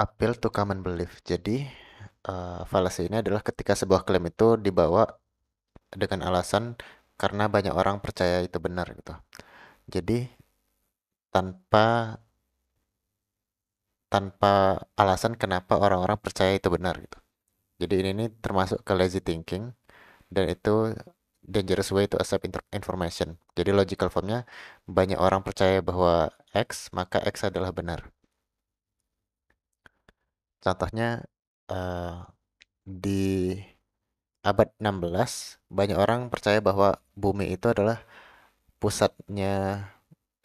appeal to common belief. Jadi uh, eh, falasi ini adalah ketika sebuah klaim itu dibawa dengan alasan karena banyak orang percaya itu benar gitu. Jadi tanpa tanpa alasan kenapa orang-orang percaya itu benar gitu. Jadi ini ini termasuk ke lazy thinking dan itu dangerous way to accept information. Jadi logical formnya banyak orang percaya bahwa X maka X adalah benar. Contohnya, eee, eh, di abad 16 banyak orang percaya bahwa bumi itu adalah pusatnya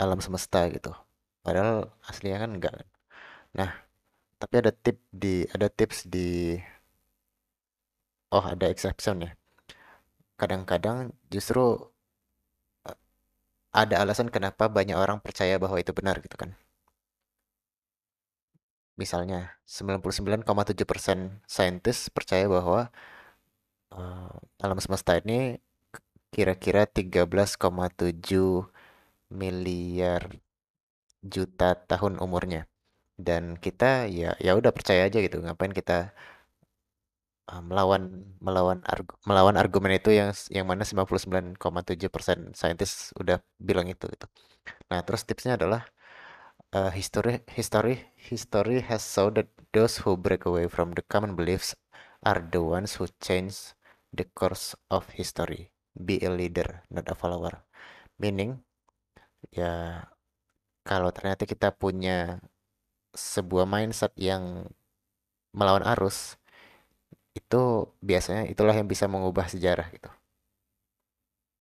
alam semesta gitu, padahal aslinya kan enggak kan. Nah, tapi ada tip di ada tips di oh ada exception ya. Kadang-kadang justru, eh, ada alasan kenapa banyak orang percaya bahwa itu benar gitu kan. Misalnya 99,7% saintis percaya bahwa uh, alam semesta ini kira-kira 13,7 miliar juta tahun umurnya. Dan kita ya ya udah percaya aja gitu, ngapain kita uh, melawan melawan arg melawan argumen itu yang yang mana 99,7% saintis udah bilang itu gitu. Nah, terus tipsnya adalah uh, history history history has shown that those who break away from the common beliefs are the ones who change the course of history be a leader not a follower meaning ya kalau ternyata kita punya sebuah mindset yang melawan arus itu biasanya itulah yang bisa mengubah sejarah gitu